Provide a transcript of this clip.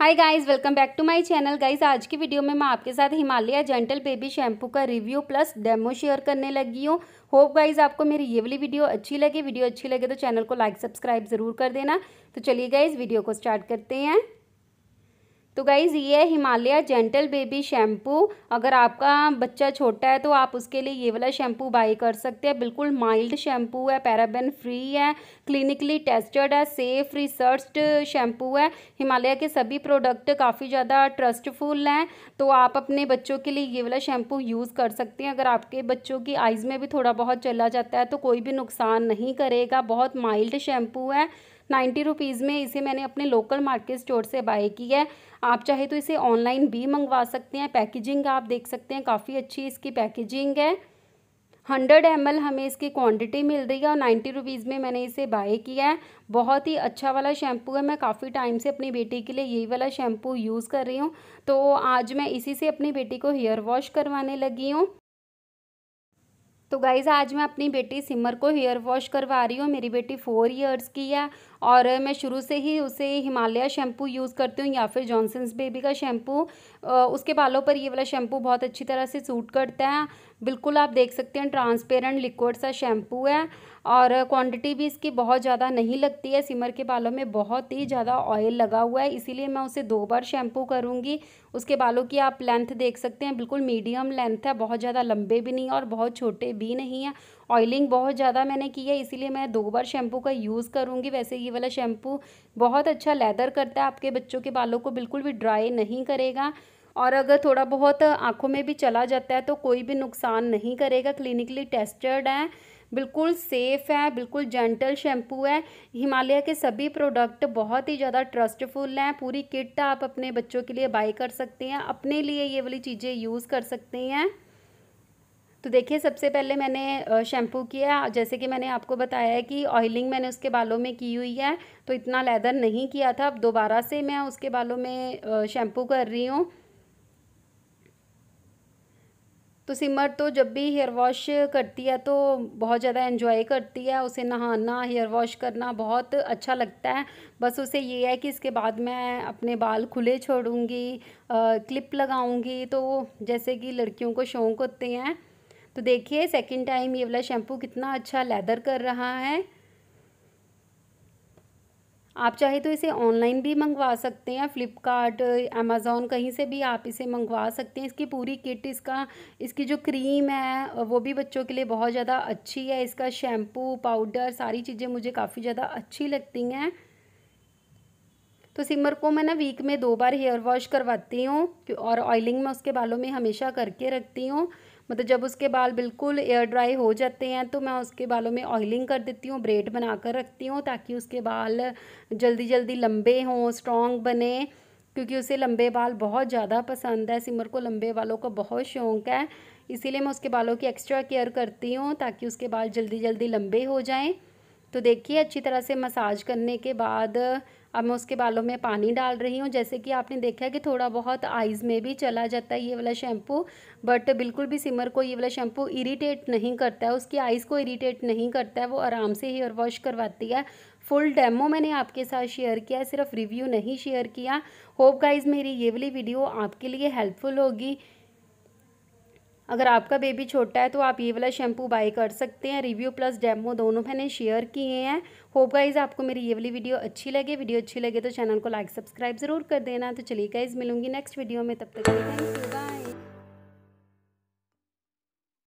hi guys welcome back to my channel guys आज की video में मैं आपके साथ हिमालय जेंटल बेबी शैम्पू का रिव्यू प्लस डेमो शेयर करने लगी हूँ होप गाइस आपको मेरी ये वाली वीडियो अच्छी लगे वीडियो अच्छी लगे तो चैनल को लाइक सब्सक्राइब ज़रूर कर देना तो चलिए गाइस वीडियो को स्टार्ट करते हैं तो गाइज़ ये है हिमालय जेंटल बेबी शैम्पू अगर आपका बच्चा छोटा है तो आप उसके लिए ये वाला शैम्पू बाई कर सकते हैं बिल्कुल माइल्ड शैम्पू है पैराबेन फ्री है क्लिनिकली टेस्टेड है सेफ रिसर्च्ड शैम्पू है हिमालय के सभी प्रोडक्ट काफ़ी ज़्यादा ट्रस्टफुल हैं तो आप अपने बच्चों के लिए ये वाला शैम्पू यूज़ कर सकते हैं अगर आपके बच्चों की आइज़ में भी थोड़ा बहुत चला जाता है तो कोई भी नुकसान नहीं करेगा बहुत माइल्ड शैम्पू है नाइन्टी रुपीज़ में इसे मैंने अपने लोकल मार्केट स्टोर से बाय की है आप चाहे तो इसे ऑनलाइन भी मंगवा सकते हैं पैकेजिंग आप देख सकते हैं काफ़ी अच्छी इसकी पैकेजिंग है हंड्रेड एम हमें इसकी क्वांटिटी मिल रही है और नाइन्टी रुपीज़ में मैंने इसे बाय किया है बहुत ही अच्छा वाला शैम्पू है मैं काफ़ी टाइम से अपनी बेटी के लिए यही वाला शैम्पू यूज़ कर रही हूँ तो आज मैं इसी से अपनी बेटी को हेयर वॉश करवाने लगी हूँ तो गाइज़ आज मैं अपनी बेटी सिमर को हेयर वॉश करवा रही हूँ मेरी बेटी फ़ोर ईयर्स की है और मैं शुरू से ही उसे हिमालय शैम्पू यूज़ करती हूँ या फिर जॉनसन्स बेबी का शैम्पू उसके बालों पर ये वाला शैम्पू बहुत अच्छी तरह से सूट करता है बिल्कुल आप देख सकते हैं ट्रांसपेरेंट लिक्विड सा शैम्पू है और क्वांटिटी भी इसकी बहुत ज़्यादा नहीं लगती है सिमर के बालों में बहुत ही ज़्यादा ऑयल लगा हुआ है इसीलिए मैं उसे दो बार शैम्पू करूँगी उसके बालों की आप लेंथ देख सकते हैं बिल्कुल मीडियम लेंथ है बहुत ज़्यादा लंबे भी नहीं और बहुत छोटे भी नहीं है ऑयलिंग बहुत ज़्यादा मैंने की है इसीलिए मैं दो बार शैम्पू का यूज़ करूँगी वैसे ये ये वाला शैम्पू बहुत अच्छा लेदर करता है आपके बच्चों के बालों को बिल्कुल भी ड्राई नहीं करेगा और अगर थोड़ा बहुत आँखों में भी चला जाता है तो कोई भी नुकसान नहीं करेगा क्लिनिकली टेस्टेड है बिल्कुल सेफ़ है बिल्कुल जेंटल शैम्पू है हिमालय के सभी प्रोडक्ट बहुत ही ज़्यादा ट्रस्टफुल हैं पूरी किट आप अपने बच्चों के लिए बाई कर सकते हैं अपने लिए ये वाली चीज़ें यूज़ कर सकते हैं तो देखिए सबसे पहले मैंने शैम्पू किया जैसे कि मैंने आपको बताया है कि ऑयलिंग मैंने उसके बालों में की हुई है तो इतना लेदर नहीं किया था अब दोबारा से मैं उसके बालों में शैम्पू कर रही हूँ तो सिमर तो जब भी हेयर वॉश करती है तो बहुत ज़्यादा एंजॉय करती है उसे नहाना हेयर वॉश करना बहुत अच्छा लगता है बस उसे ये है कि इसके बाद मैं अपने बाल खुले छोड़ूंगी क्लिप लगाऊंगी तो जैसे कि लड़कियों को शौक़ होते हैं तो देखिए सेकेंड टाइम ये वाला शैम्पू कितना अच्छा लेदर कर रहा है आप चाहे तो इसे ऑनलाइन भी मंगवा सकते हैं फ्लिपकार्ट अमेज़ोन कहीं से भी आप इसे मंगवा सकते हैं इसकी पूरी किट इसका इसकी जो क्रीम है वो भी बच्चों के लिए बहुत ज़्यादा अच्छी है इसका शैम्पू पाउडर सारी चीज़ें मुझे काफ़ी ज़्यादा अच्छी लगती हैं तो सिमर को मैं ना वीक में दो बार हेयर वॉश करवाती हूँ और ऑयलिंग मैं उसके बालों में हमेशा करके रखती हूँ मतलब जब उसके बाल बिल्कुल एयर ड्राई हो जाते हैं तो मैं उसके बालों में ऑयलिंग कर देती हूँ ब्रेड बना कर रखती हूँ ताकि उसके बाल जल्दी जल्दी लंबे हों स्ट्रॉन्ग बने क्योंकि उसे लंबे बाल बहुत ज़्यादा पसंद है सिमर को लंबे बालों का बहुत शौक है इसीलिए मैं उसके बालों की एक्स्ट्रा केयर करती हूँ ताकि उसके बाल जल्दी जल्दी लंबे हो जाएँ तो देखिए अच्छी तरह से मसाज करने के बाद अब मैं उसके बालों में पानी डाल रही हूँ जैसे कि आपने देखा कि थोड़ा बहुत आइज़ में भी चला जाता है ये वाला शैम्पू बट बिल्कुल भी सिमर को ये वाला शैम्पू इरीटेट नहीं करता है उसकी आइज़ को इरीटेट नहीं करता है वो आराम से हेयर वॉश करवाती है फुल डेमो मैंने आपके साथ शेयर किया सिर्फ रिव्यू नहीं शेयर किया होप गाइज मेरी ये वाली वीडियो आपके लिए हेल्पफुल होगी अगर आपका बेबी छोटा है तो आप ये वाला शैम्पू बाई कर सकते हैं रिव्यू प्लस डेमो दोनों मैंने शेयर किए हैं होप गाइज़ आपको मेरी ये वाली वीडियो अच्छी लगे वीडियो अच्छी लगे तो चैनल को लाइक सब्सक्राइब ज़रूर कर देना तो चलिए गाइज़ मिलूंगी नेक्स्ट वीडियो में तब तक थैंक यू बाय